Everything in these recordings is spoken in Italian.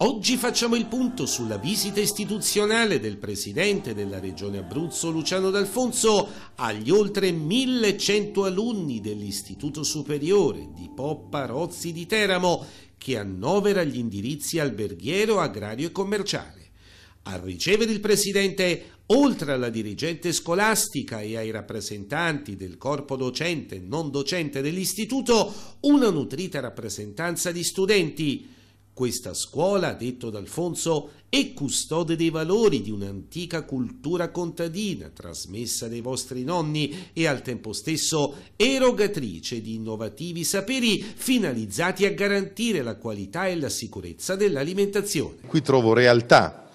Oggi facciamo il punto sulla visita istituzionale del presidente della regione Abruzzo Luciano D'Alfonso agli oltre 1100 alunni dell'Istituto Superiore di Poppa Rozzi di Teramo che annovera gli indirizzi alberghiero, agrario e commerciale. A ricevere il presidente, oltre alla dirigente scolastica e ai rappresentanti del corpo docente e non docente dell'istituto, una nutrita rappresentanza di studenti questa scuola, detto da Alfonso, è custode dei valori di un'antica cultura contadina trasmessa dai vostri nonni e al tempo stesso erogatrice di innovativi saperi finalizzati a garantire la qualità e la sicurezza dell'alimentazione. Qui trovo realtà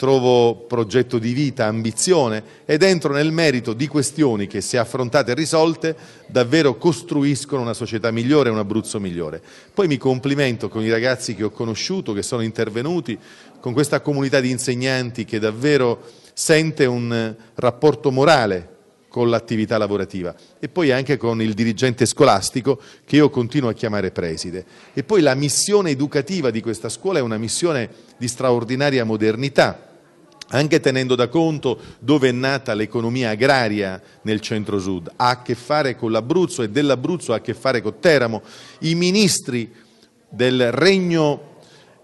trovo progetto di vita, ambizione ed entro nel merito di questioni che, se affrontate e risolte, davvero costruiscono una società migliore un Abruzzo migliore. Poi mi complimento con i ragazzi che ho conosciuto, che sono intervenuti, con questa comunità di insegnanti che davvero sente un rapporto morale con l'attività lavorativa e poi anche con il dirigente scolastico che io continuo a chiamare preside. E poi la missione educativa di questa scuola è una missione di straordinaria modernità anche tenendo da conto dove è nata l'economia agraria nel centro-sud, ha a che fare con l'Abruzzo e dell'Abruzzo ha a che fare con Teramo. I ministri del regno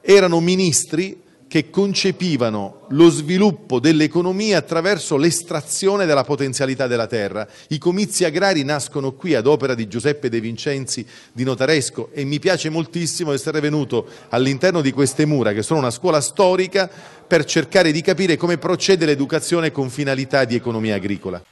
erano ministri che concepivano lo sviluppo dell'economia attraverso l'estrazione della potenzialità della terra. I comizi agrari nascono qui ad opera di Giuseppe De Vincenzi di Notaresco e mi piace moltissimo essere venuto all'interno di queste mura, che sono una scuola storica, per cercare di capire come procede l'educazione con finalità di economia agricola.